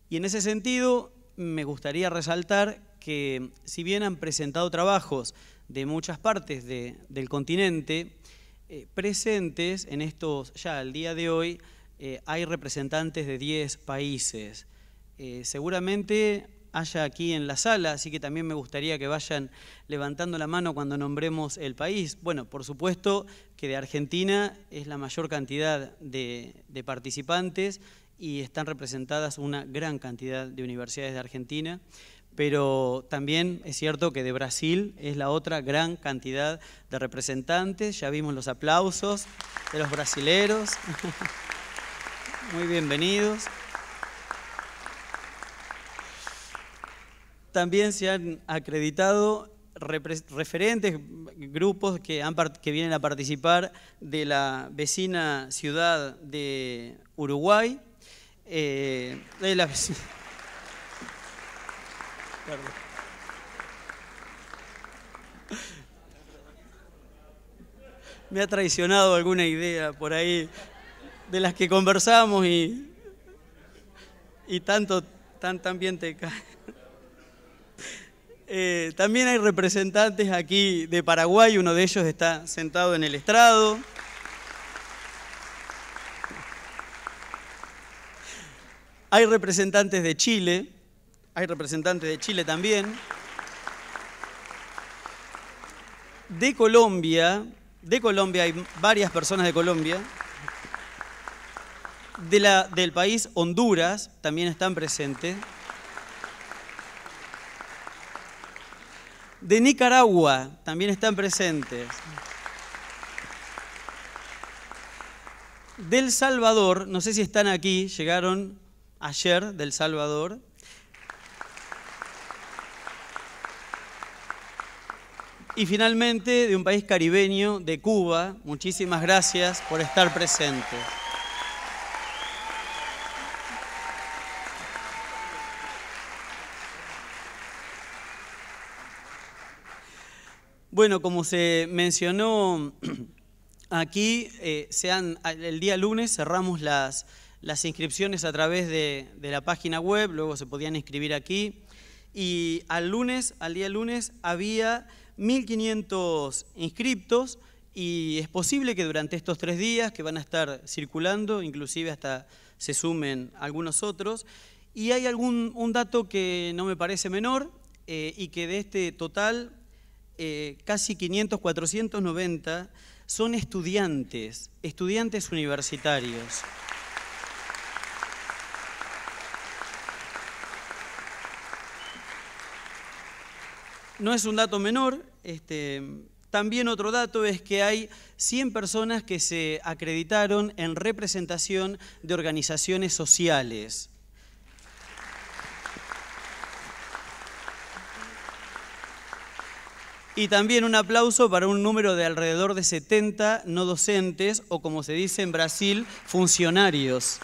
Y en ese sentido, me gustaría resaltar que si bien han presentado trabajos de muchas partes del continente, eh, presentes en estos, ya al día de hoy, eh, hay representantes de 10 países. Eh, seguramente haya aquí en la sala, así que también me gustaría que vayan levantando la mano cuando nombremos el país. Bueno, por supuesto que de Argentina es la mayor cantidad de participantes y están representadas una gran cantidad de universidades de Argentina pero también es cierto que de Brasil es la otra gran cantidad de representantes. Ya vimos los aplausos de los brasileros. [laughs] Muy bienvenidos. También se han acreditado referentes, grupos que, vienen a participar de la vecina ciudad de Uruguay, eh, de la vecina me ha traicionado alguna idea por ahí de las que conversamos y, y tanto, tan, tan bien te cae. Eh, también hay representantes aquí de Paraguay, uno de ellos está sentado en el estrado. Hay representantes de Chile, hay representantes de Chile también, de Colombia, de Colombia hay varias personas de Colombia, de la, del país Honduras también están presentes, de Nicaragua también están presentes. Del Salvador, no sé si están aquí, llegaron ayer del Salvador. y finalmente de un país caribeño, de Cuba. Muchísimas gracias por estar presente. Bueno, como se mencionó [clears throat] aquí, eh, sean, el día lunes cerramos las, inscripciones a través de, de, la página web, luego se podían inscribir aquí. Y al lunes, al día lunes, había 1.500 inscriptos y es posible que durante estos tres días que van a estar circulando, inclusive hasta se sumen algunos otros, y hay algún, un dato que no me parece menor eh, y que de este total, eh, casi 500, 490 son estudiantes, estudiantes universitarios. No es un dato menor este, también otro dato es que hay 100 personas que se acreditaron en representación de organizaciones sociales. Y también un aplauso para un número de alrededor de 70 no docentes o como se dice en Brasil, funcionarios.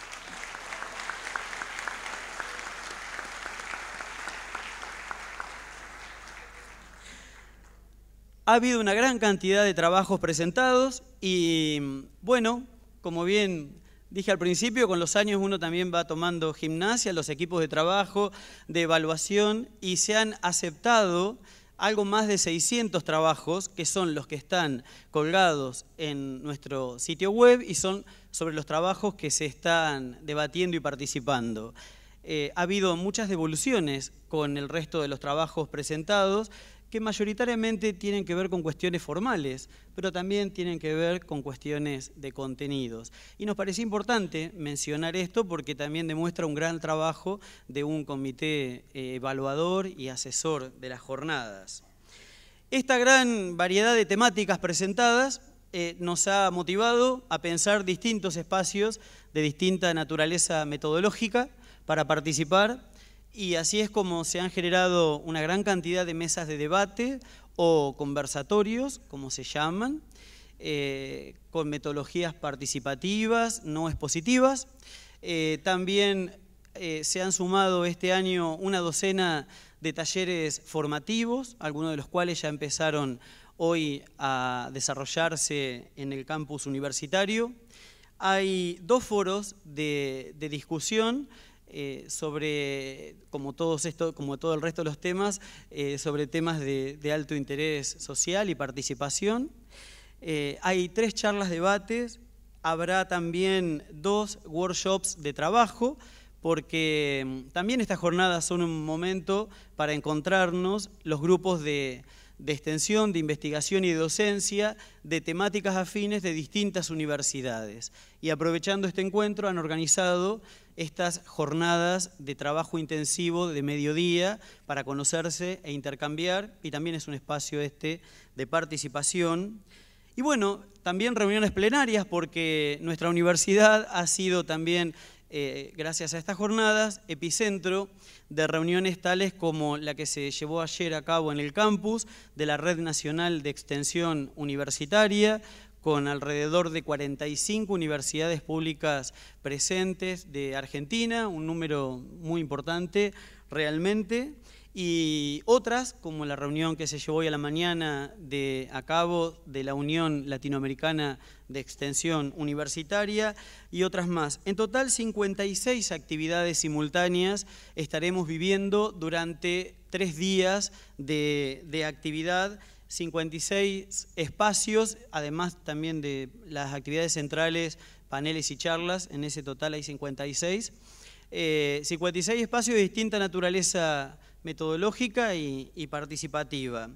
Ha habido una gran cantidad de trabajos presentados y bueno, como bien dije al principio, con los años uno también va tomando gimnasia, los equipos de trabajo, de evaluación y se han aceptado algo más de 600 trabajos que son los que están colgados en nuestro sitio web y son sobre los trabajos que se están debatiendo y participando. Eh, ha habido muchas devoluciones con el resto de los trabajos presentados, que mayoritariamente tienen que ver con cuestiones formales, pero también tienen que ver con cuestiones de contenidos. Y nos parece importante mencionar esto porque también demuestra un gran trabajo de un comité eh, evaluador y asesor de las jornadas. Esta gran variedad de temáticas presentadas eh, nos ha motivado a pensar distintos espacios de distinta naturaleza metodológica para participar y así es como se han generado una gran cantidad de mesas de debate o conversatorios, como se llaman, eh, con metodologías participativas, no expositivas. Eh, también eh, se han sumado este año una docena de talleres formativos, algunos de los cuales ya empezaron hoy a desarrollarse en el campus universitario. Hay dos foros de discusión eh, sobre, como, todos esto, como todo el resto de los temas, eh, sobre temas de, alto interés social y participación. Eh, hay tres charlas debates, habrá también dos workshops de trabajo, porque mm, también estas jornadas son un momento para encontrarnos los grupos de de extensión, de investigación y de docencia de temáticas afines de distintas universidades. Y aprovechando este encuentro han organizado estas jornadas de trabajo intensivo de mediodía para conocerse e intercambiar y también es un espacio este de participación. Y bueno, también reuniones plenarias porque nuestra universidad ha sido también eh, gracias a estas jornadas, epicentro de reuniones tales como la que se llevó ayer a cabo en el campus de la Red Nacional de Extensión Universitaria, con alrededor de 45 universidades públicas presentes de Argentina, un número muy importante realmente, y otras, como la reunión que se llevó hoy a la mañana de, a cabo de la Unión Latinoamericana de Extensión Universitaria y otras más. En total, 56 actividades simultáneas estaremos viviendo durante tres días de, de actividad 56 espacios, además también de las actividades centrales, paneles y charlas, en ese total hay 56. 56 eh, espacios de distinta naturaleza metodológica y, participativa.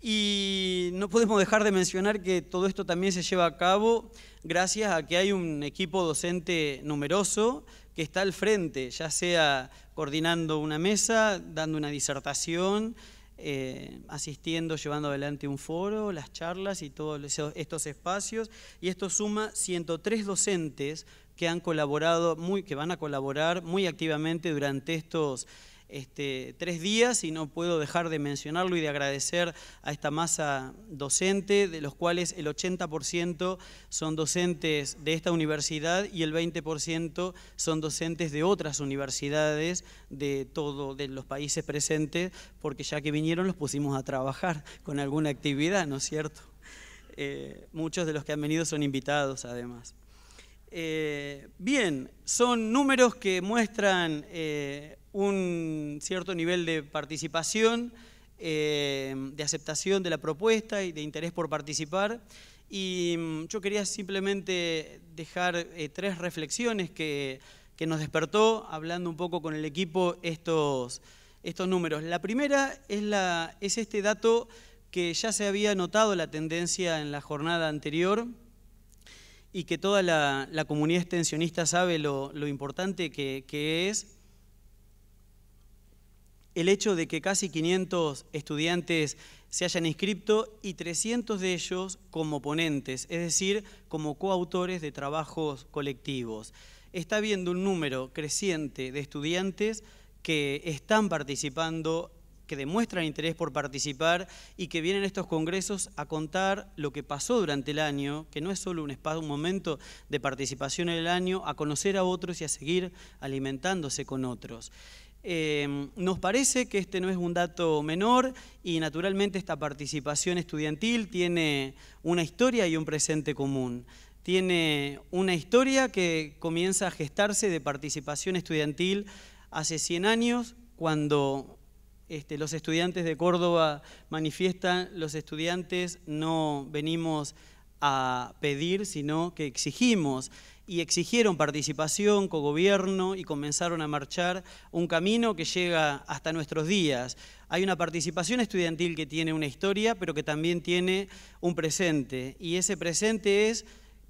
Y no podemos dejar de mencionar que todo esto también se lleva a cabo gracias a que hay un equipo docente numeroso que está al frente, ya sea coordinando una mesa, dando una disertación, eh, asistiendo, llevando adelante un foro, las charlas y todos estos espacios. Y esto suma 103 docentes que han colaborado, muy, que van a colaborar muy activamente durante estos este, tres días y no puedo dejar de mencionarlo y de agradecer a esta masa docente, de los cuales el 80% son docentes de esta universidad y el 20% son docentes de otras universidades de todos de los países presentes, porque ya que vinieron los pusimos a trabajar con alguna actividad, ¿no es cierto? Eh, muchos de los que han venido son invitados además. Eh, bien, son números que muestran eh, un cierto nivel de participación, eh, de aceptación de la propuesta y de interés por participar. Y mm, yo quería simplemente dejar eh, tres reflexiones que, que, nos despertó hablando un poco con el equipo estos, estos números. La primera es, la, es este dato que ya se había notado la tendencia en la jornada anterior y que toda la, comunidad extensionista sabe lo, importante que, que es el hecho de que casi 500 estudiantes se hayan inscrito y 300 de ellos como ponentes, es decir, como coautores de trabajos colectivos. Está habiendo un número creciente de estudiantes que están participando que demuestran interés por participar y que vienen a estos congresos a contar lo que pasó durante el año, que no es solo un espacio, un momento de participación en el año, a conocer a otros y a seguir alimentándose con otros. Em, nos parece que este no es un dato menor y naturalmente esta participación estudiantil tiene una historia y un presente común. Tiene una historia que comienza a gestarse de participación estudiantil hace 100 años, cuando este, los estudiantes de Córdoba manifiestan, los estudiantes no venimos a pedir, sino que exigimos y exigieron participación, cogobierno y comenzaron a marchar un camino que llega hasta nuestros días. Hay una participación estudiantil que tiene una historia, pero que también tiene un presente. Y ese presente es,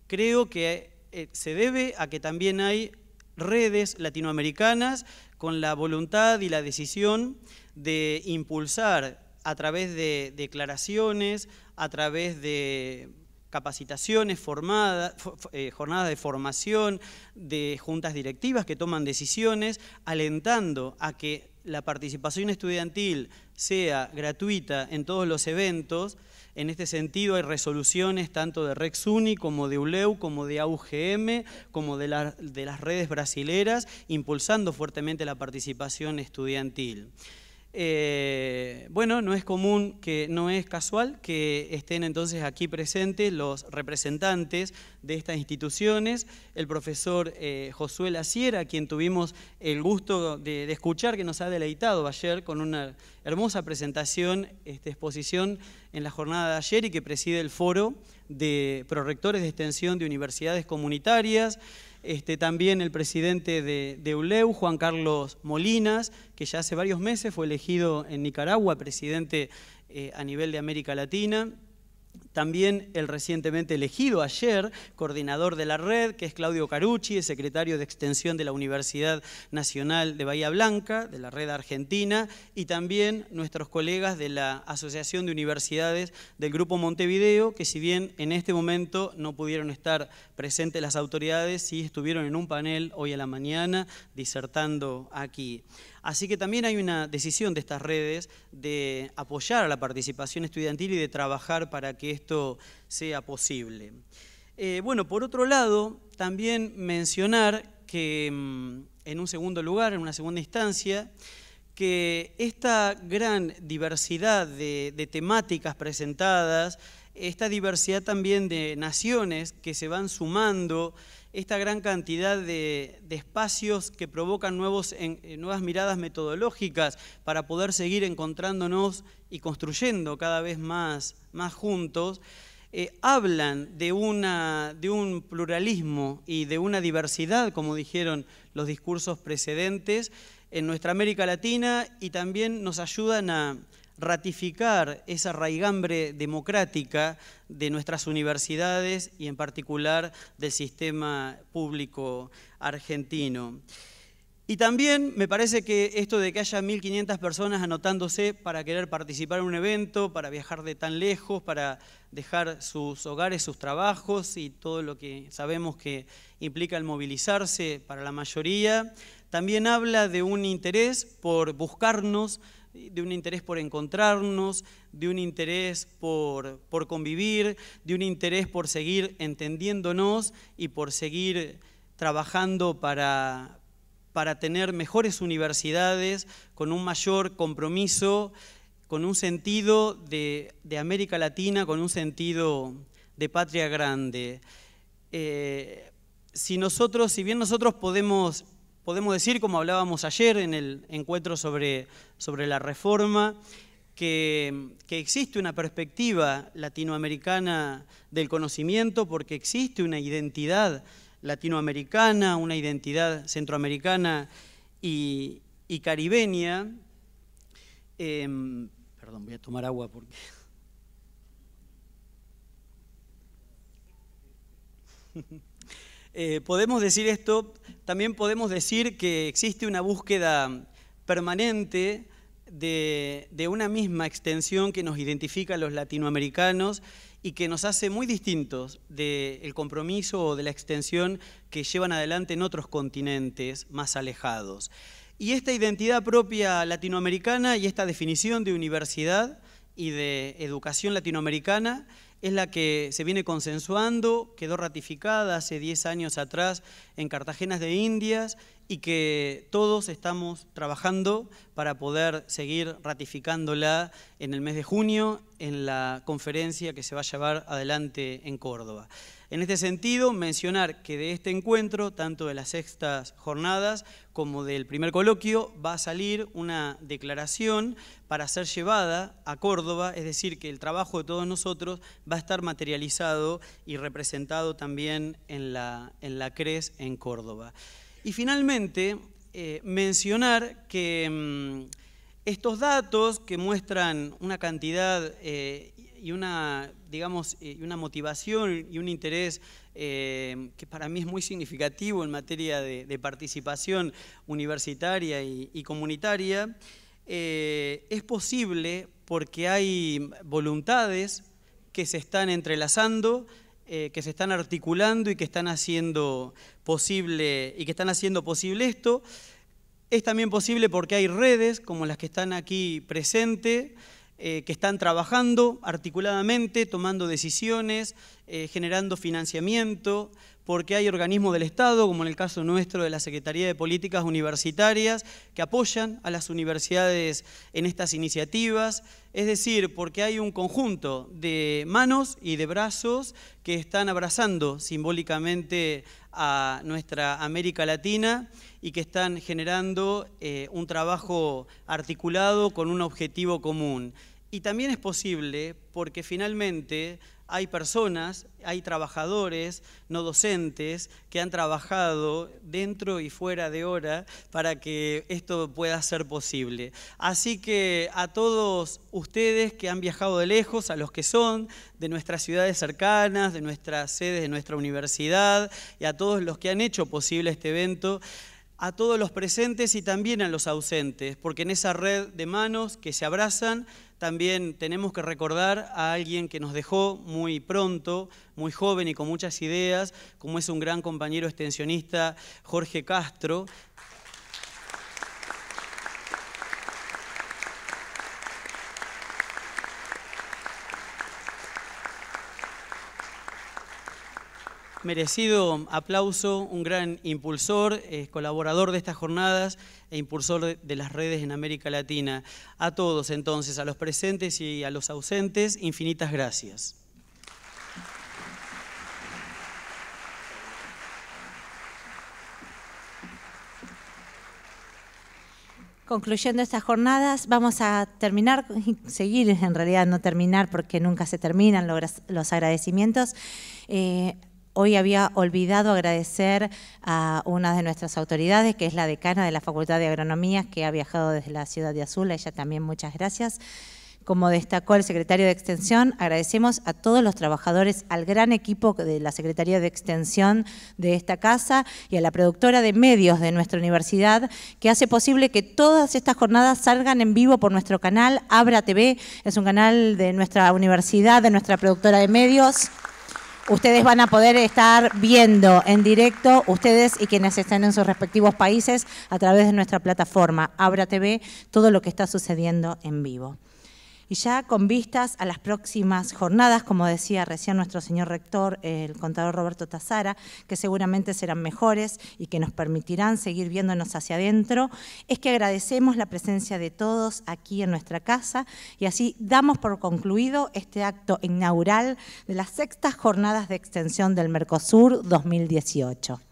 creo que eh, se debe a que también hay redes latinoamericanas con la voluntad y la decisión de impulsar a través de declaraciones, a través de capacitaciones, eh, jornadas de formación, de juntas directivas que toman decisiones, alentando a que la participación estudiantil sea gratuita en todos los eventos. En este sentido hay resoluciones tanto de RexUni como de ULEU, e como de AUGM, como de, de las redes brasileras, impulsando fuertemente la participación estudiantil. Eh, bueno, no es común, que no es casual que estén entonces aquí presentes los representantes de estas instituciones, el profesor eh, Josué Laciera, quien tuvimos el gusto de, escuchar, que nos ha deleitado ayer con una hermosa presentación, esta exposición en la jornada de ayer y que preside el foro de prorectores de extensión de universidades comunitarias. Este, también el presidente de, de, ULEU, Juan Carlos Molinas, que ya hace varios meses fue elegido en Nicaragua presidente eh, a nivel de América Latina. También el recientemente elegido ayer coordinador de la red, que es Claudio Carucci, el secretario de Extensión de la Universidad Nacional de Bahía Blanca, de la red argentina, y también nuestros colegas de la Asociación de Universidades del Grupo Montevideo, que si bien en este momento no pudieron estar presentes las autoridades, sí estuvieron en un panel hoy a la mañana disertando aquí. Así que también hay una decisión de estas redes de apoyar a la participación estudiantil y de trabajar para que esto sea posible. Eh, bueno, por otro lado, también mencionar que mm, en un segundo lugar, en una segunda instancia, que esta gran diversidad de temáticas presentadas, esta diversidad también de naciones que se van sumando, esta gran cantidad de, espacios que provocan nuevos, eh, nuevas miradas metodológicas para poder seguir encontrándonos y construyendo cada vez más, más juntos, eh, hablan de, una, de un pluralismo y de una diversidad, como dijeron los discursos precedentes, en nuestra América Latina y también nos ayudan a, ratificar esa raigambre democrática de nuestras universidades y en particular del sistema público argentino. Y también me parece que esto de que haya 1.500 personas anotándose para querer participar en un evento, para viajar de tan lejos, para dejar sus hogares, sus trabajos y todo lo que sabemos que implica el movilizarse para la mayoría, también habla de un interés por buscarnos, de un interés por encontrarnos, de un interés por, convivir, de un interés por seguir entendiéndonos y por seguir trabajando para, para tener mejores universidades, con un mayor compromiso, con un sentido de, América Latina, con un sentido de patria grande. Eh, si nosotros, si bien nosotros podemos podemos decir, como hablábamos ayer en el encuentro sobre, sobre la reforma, que, existe una perspectiva latinoamericana del conocimiento porque existe una identidad latinoamericana, una identidad centroamericana y, caribeña. Em, perdón, voy a tomar agua porque... [laughs] Eh, podemos decir esto, también podemos decir que existe una búsqueda permanente de, una misma extensión que nos identifica a los latinoamericanos y que nos hace muy distintos del compromiso o de la extensión que llevan adelante en otros continentes más alejados. Y esta identidad propia latinoamericana y esta definición de universidad y de educación latinoamericana es la que se viene consensuando, quedó ratificada hace 10 años atrás en Cartagena de Indias y que todos estamos trabajando para poder seguir ratificándola en el mes de junio en la conferencia que se va a llevar adelante en Córdoba. En este sentido, mencionar que de este encuentro, tanto de las sextas jornadas como del primer coloquio, va a salir una declaración para ser llevada a Córdoba, es decir, que el trabajo de todos nosotros va a estar materializado y representado también en la, en la CRES en Córdoba. Y finalmente, eh, mencionar que... Mm, estos datos que muestran una cantidad eh, y una, digamos, y una motivación y un interés eh, que para mí es muy significativo en materia de, participación universitaria y, comunitaria, eh, es posible porque hay voluntades que se están entrelazando, que se están articulando y que están haciendo posible, y que están haciendo posible esto. Es también posible porque hay redes como las que están aquí presentes, eh, que están trabajando articuladamente, tomando decisiones eh, generando financiamiento, porque hay organismos del Estado, como en el caso nuestro de la Secretaría de Políticas Universitarias, que apoyan a las universidades en estas iniciativas, es decir, porque hay un conjunto de manos y de brazos que están abrazando simbólicamente a nuestra América Latina y que están generando eh, un trabajo articulado con un objetivo común. Y también es posible porque finalmente hay personas, hay trabajadores no docentes que han trabajado dentro y fuera de hora para que esto pueda ser posible. Así que a todos ustedes que han viajado de lejos, a los que son de nuestras ciudades cercanas, de nuestras sedes, de nuestra universidad, y a todos los que han hecho posible este evento, a todos los presentes y también a los ausentes, porque en esa red de manos que se abrazan también tenemos que recordar a alguien que nos dejó muy pronto, muy joven y con muchas ideas, como es un gran compañero extensionista, Jorge Castro, merecido aplauso, un gran impulsor, colaborador de estas jornadas e impulsor de las redes en América Latina. A todos entonces, a los presentes y a los ausentes, infinitas gracias. concluyendo estas jornadas, vamos a terminar, seguir en realidad, no terminar porque nunca se terminan los agradecimientos. Eh, Hoy había olvidado agradecer a una de nuestras autoridades, que es la decana de la Facultad de Agronomía, que ha viajado desde la ciudad de Azul. A ella también muchas gracias. Como destacó el secretario de Extensión, agradecemos a todos los trabajadores, al gran equipo de la Secretaría de Extensión de esta casa y a la productora de medios de nuestra universidad que hace posible que todas estas jornadas salgan en vivo por nuestro canal Abra TV, es un canal de nuestra universidad, de nuestra productora de medios ustedes van a poder estar viendo en directo, ustedes y quienes están en sus respectivos países, a través de nuestra plataforma Abra TV, todo lo que está sucediendo en vivo y ya con vistas a las próximas jornadas, como decía recién nuestro señor rector, el contador Roberto Tazara, que seguramente serán mejores y que nos permitirán seguir viéndonos hacia adentro, es que agradecemos la presencia de todos aquí en nuestra casa y así damos por concluido este acto inaugural de las sextas jornadas de extensión del Mercosur 2018.